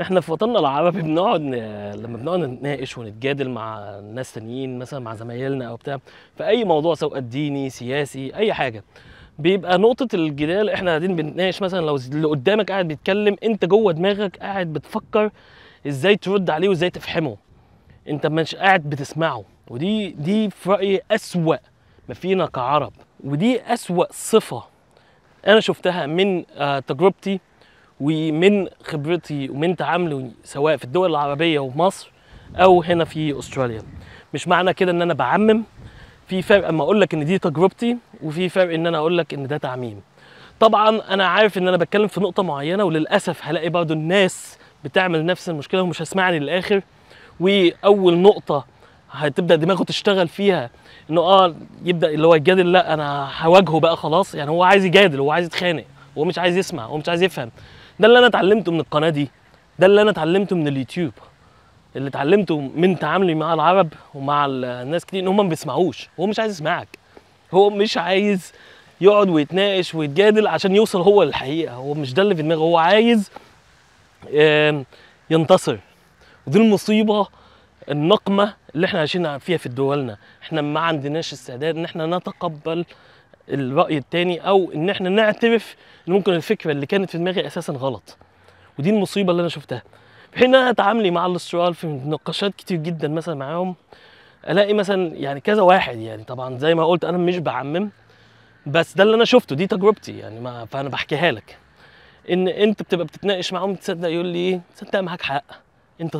احنا في وطننا العربي بنقعد ن... لما بنقعد نتناقش ونتجادل مع ناس تانيين مثلا مع زمايلنا او بتاع في اي موضوع سواء ديني سياسي اي حاجه بيبقى نقطة الجدال احنا قاعدين بنتناقش مثلا لو اللي قدامك قاعد بيتكلم انت جوه دماغك قاعد بتفكر ازاي ترد عليه وازاي تفحمه انت مش قاعد بتسمعه ودي دي في رأيي أسوأ ما فينا كعرب ودي أسوأ صفة أنا شفتها من آه، تجربتي ومن خبرتي ومن تعاملي سواء في الدول العربية ومصر أو هنا في أستراليا مش معنى كده إن أنا بعمم في فرق اما اقول لك ان دي تجربتي وفي فرق ان انا اقول لك ان ده تعميم طبعا انا عارف ان انا بتكلم في نقطه معينه وللاسف هلاقي برضو الناس بتعمل نفس المشكله ومش هسمعني للاخر واول نقطه هتبدا دماغه تشتغل فيها انه اه يبدا اللي هو يجادل لا انا هواجهه بقى خلاص يعني هو عايز يجادل هو عايز يتخانق هو مش عايز يسمع هو مش عايز يفهم ده اللي انا اتعلمته من القناه دي ده اللي انا اتعلمته من اليوتيوب اللي اتعلمته من تعاملي مع العرب ومع الناس كتير ان هم ما بيسمعوش هو مش عايز يسمعك هو مش عايز يقعد ويتناقش ويتجادل عشان يوصل هو للحقيقه هو مش ده اللي في دماغه هو عايز ينتصر ودي المصيبه النقمه اللي احنا عايشين فيها في دولنا احنا ما عندناش استعداد ان احنا نتقبل الراي الثاني او ان احنا نعترف ان ممكن الفكره اللي كانت في دماغي اساسا غلط ودي المصيبه اللي انا شفتها في حين انا تعاملي مع الاسترال في نقاشات كتير جدا مثلا معاهم الاقي مثلا يعني كذا واحد يعني طبعا زي ما قلت انا مش بعمم بس ده اللي انا شفته دي تجربتي يعني ما فانا بحكيها لك ان انت بتبقى بتتناقش معاهم تصدق يقول لي ايه تصدق معاك حق انت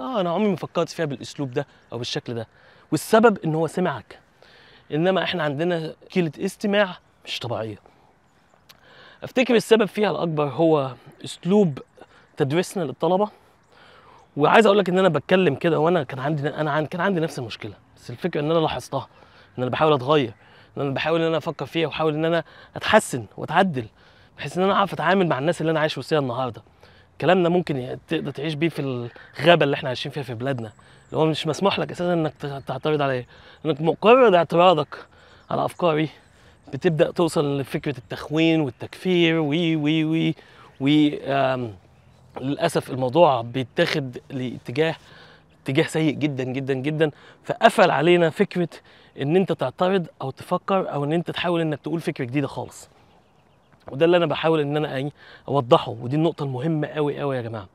اه انا عمري ما فكرت فيها بالاسلوب ده او بالشكل ده والسبب ان هو سمعك انما احنا عندنا كيله استماع مش طبيعيه افتكر السبب فيها الاكبر هو اسلوب تدريسنا للطلبه وعايز اقول لك ان انا بتكلم كده وانا كان عندي انا كان عندي نفس المشكله بس الفكره ان انا لاحظتها ان انا بحاول اتغير ان انا بحاول ان انا افكر فيها واحاول ان انا اتحسن واتعدل بحيث ان انا اعرف اتعامل مع الناس اللي انا عايش وسطها النهارده كلامنا ممكن تقدر تعيش بيه في الغابه اللي احنا عايشين فيها في بلادنا اللي هو مش مسموح لك اساسا انك تعترض عليا انك مجرد اعتراضك على افكاري بتبدا توصل لفكره التخوين والتكفير وي وي وي وي للاسف الموضوع بيتاخد لاتجاه اتجاه سيء جدا جدا جدا فقفل علينا فكره ان انت تعترض او تفكر او ان انت تحاول انك تقول فكره جديده خالص وده اللي انا بحاول ان انا إيه، اوضحه ودي النقطه المهمه قوي قوي يا جماعه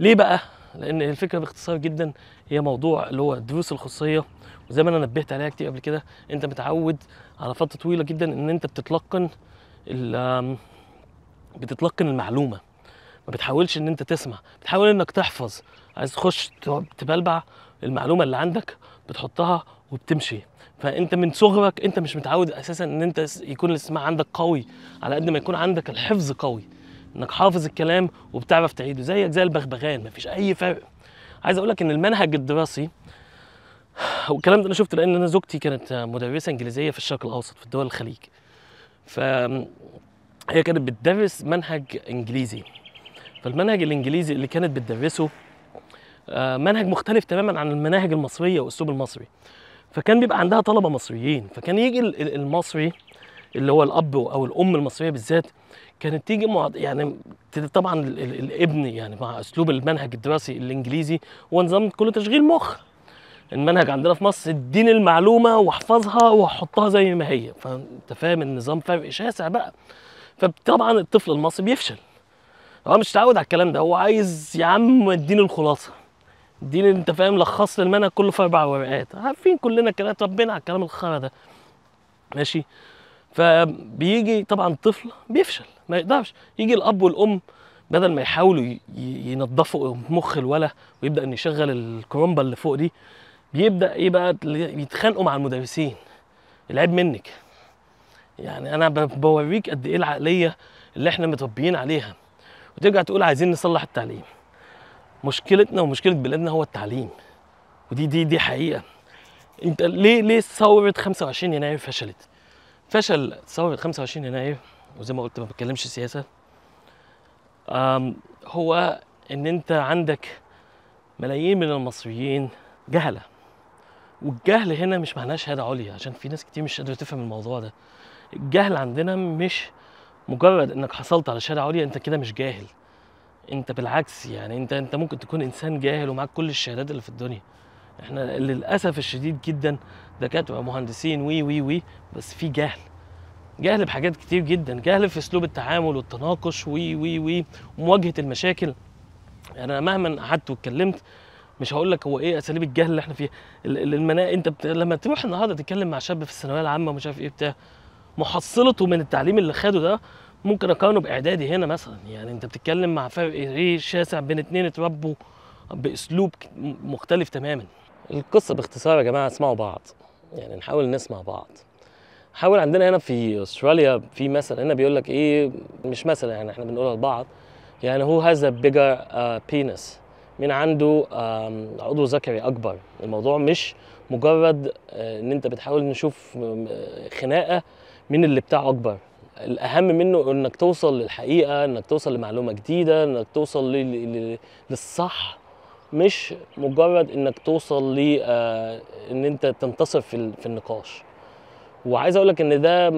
ليه بقى لان الفكره باختصار جدا هي موضوع اللي هو الدروس الخصوصيه وزي ما انا نبهت عليها كتير قبل كده انت متعود على فتره طويله جدا ان انت بتتلقن بتتلقن المعلومه ما بتحاولش ان انت تسمع بتحاول انك تحفظ عايز تخش تبلبع المعلومه اللي عندك بتحطها وبتمشي فانت من صغرك انت مش متعود اساسا ان انت يكون الاستماع عندك قوي على قد ما يكون عندك الحفظ قوي انك حافظ الكلام وبتعرف تعيده زيك زي البغبغان مفيش اي فرق عايز اقول لك ان المنهج الدراسي والكلام ده انا شفته لان انا زوجتي كانت مدرسه انجليزيه في الشرق الاوسط في دول الخليج ف هي كانت بتدرس منهج انجليزي فالمنهج الانجليزي اللي كانت بتدرسه آه، منهج مختلف تماما عن المناهج المصريه والاسلوب المصري فكان بيبقى عندها طلبه مصريين فكان يجي المصري اللي هو الاب او الام المصريه بالذات كانت تيجي معض... يعني طبعا الابن يعني مع اسلوب المنهج الدراسي الانجليزي هو نظام كله تشغيل مخ المنهج عندنا في مصر اديني المعلومه واحفظها واحطها زي ما هي فانت فاهم النظام فرق شاسع بقى فطبعا الطفل المصري بيفشل هو مش متعود على الكلام ده هو عايز يا عم اديني الخلاصه اديني انت فاهم لخص لي المنهج كله في اربع ورقات عارفين كلنا كده اتربينا على الكلام الخرا ده ماشي فبيجي طبعا الطفل بيفشل ما يقدرش يجي الاب والام بدل ما يحاولوا ينظفوا مخ الولا ويبدا انه يشغل الكرومبا اللي فوق دي بيبدا ايه بقى يتخانقوا مع المدرسين العيب منك يعني انا بوريك قد ايه العقليه اللي احنا متربيين عليها وترجع تقول عايزين نصلح التعليم مشكلتنا ومشكله بلادنا هو التعليم ودي دي دي حقيقه انت ليه ليه ثوره 25 يناير فشلت فشل ثوره 25 يناير وزي ما قلت ما بتكلمش سياسه هو ان انت عندك ملايين من المصريين جهله والجهل هنا مش معناه شهاده عليا عشان في ناس كتير مش قادره تفهم الموضوع ده الجهل عندنا مش مجرد انك حصلت على شهاده عليا انت كده مش جاهل انت بالعكس يعني انت انت ممكن تكون انسان جاهل ومعاك كل الشهادات اللي في الدنيا احنا للاسف الشديد جدا دكاتره مهندسين وي وي وي بس في جهل جهل بحاجات كتير جدا جهل في اسلوب التعامل والتناقش و و ومواجهه المشاكل يعني انا مهما قعدت واتكلمت مش هقول لك هو ايه اساليب الجهل اللي احنا فيها المناء انت بت... لما تروح النهارده تتكلم مع شاب في الثانويه العامه ومش عارف ايه بتاع محصلته من التعليم اللي خده ده ممكن اقارنه باعدادي هنا مثلا يعني انت بتتكلم مع فرق ايه شاسع بين اتنين اتربوا باسلوب مختلف تماما القصه باختصار يا جماعه اسمعوا بعض يعني نحاول نسمع بعض حاول عندنا هنا في استراليا في مثل هنا بيقول لك ايه مش مثل يعني احنا بنقولها لبعض يعني هو هاز ا بيجر بينس مين عنده um, عضو ذكري اكبر الموضوع مش مجرد آه، ان انت بتحاول نشوف خناقه مين اللي بتاعه اكبر الاهم منه انك توصل للحقيقه انك توصل لمعلومه جديده انك توصل للصح مش مجرد انك توصل ل آه، ان انت تنتصر في النقاش وعايز اقول لك ان ده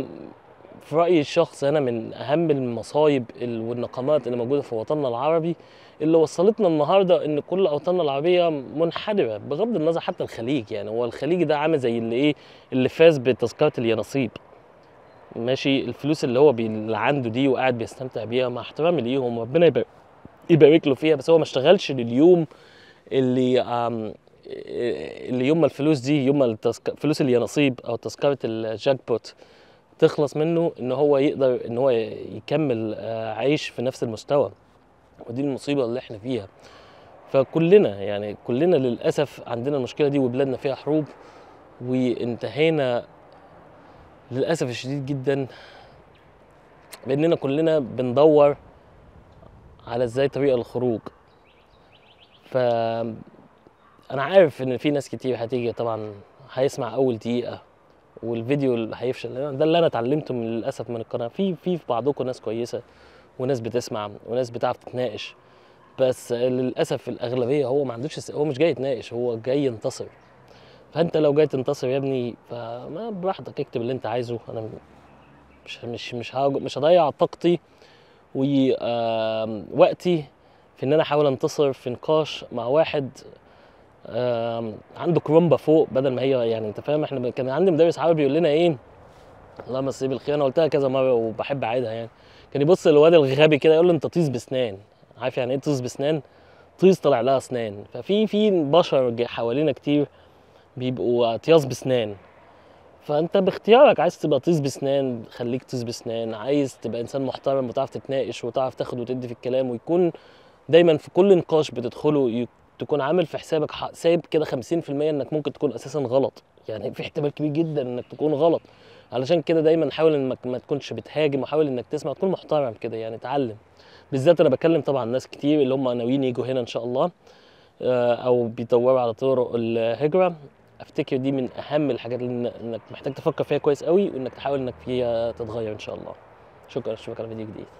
في رايي الشخص انا من اهم المصايب والنقمات اللي موجوده في وطننا العربي اللي وصلتنا النهارده ان كل اوطاننا العربيه منحدره بغض النظر حتى الخليج يعني هو الخليج ده عامل زي اللي ايه اللي فاز بتذكره اليانصيب ماشي الفلوس اللي هو بي اللي عنده دي وقاعد بيستمتع بيها مع احترامي ليهم ربنا يبارك له فيها بس هو ما اشتغلش لليوم اللي اللي يوم الفلوس دي يوم التسك... فلوس اللي نصيب او تذكره الجاك بوت تخلص منه ان هو يقدر ان هو يكمل آه، عايش في نفس المستوى ودي المصيبه اللي احنا فيها فكلنا يعني كلنا للاسف عندنا المشكله دي وبلادنا فيها حروب وانتهينا للاسف الشديد جدا باننا كلنا بندور على ازاي طريقه الخروج ف انا عارف ان في ناس كتير هتيجي طبعا هيسمع اول دقيقه والفيديو اللي هيفشل ده اللي انا اتعلمته من للاسف من القناه في في في بعضكم ناس كويسه وناس بتسمع وناس بتعرف تتناقش بس للاسف الاغلبيه هو ما عندوش هو مش جاي يتناقش هو جاي ينتصر فانت لو جاي تنتصر يا ابني فما براحتك اكتب اللي انت عايزه انا مش مش مش مش هضيع طاقتي ووقتي في ان انا احاول انتصر في نقاش مع واحد عنده كرومبا فوق بدل ما هي يعني انت فاهم احنا كان عندي مدرس عربي بيقول لنا ايه الله يمسيه بالخير انا قلتها كذا مره وبحب اعيدها يعني كان يبص للواد الغبي كده يقول له انت طيز باسنان عارف يعني ايه طيز باسنان طيز طلع لها اسنان ففي في بشر حوالينا كتير بيبقوا اطياس باسنان فانت باختيارك عايز تبقى طيس بسنان خليك طيس بسنان عايز تبقى انسان محترم وتعرف تتناقش وتعرف تاخد وتدي في الكلام ويكون دايما في كل نقاش بتدخله تكون عامل في حسابك سايب كده 50% انك ممكن تكون اساسا غلط يعني في احتمال كبير جدا انك تكون غلط علشان كده دايما حاول انك ما تكونش بتهاجم وحاول انك تسمع تكون محترم كده يعني اتعلم بالذات انا بكلم طبعا ناس كتير اللي هم ناويين يجوا هنا ان شاء الله آه، او بيدوروا على طرق الهجره افتكر دي من اهم الحاجات اللي انك محتاج تفكر فيها كويس قوي وانك تحاول انك فيها تتغير ان شاء الله شكرا اشوفك على فيديو جديد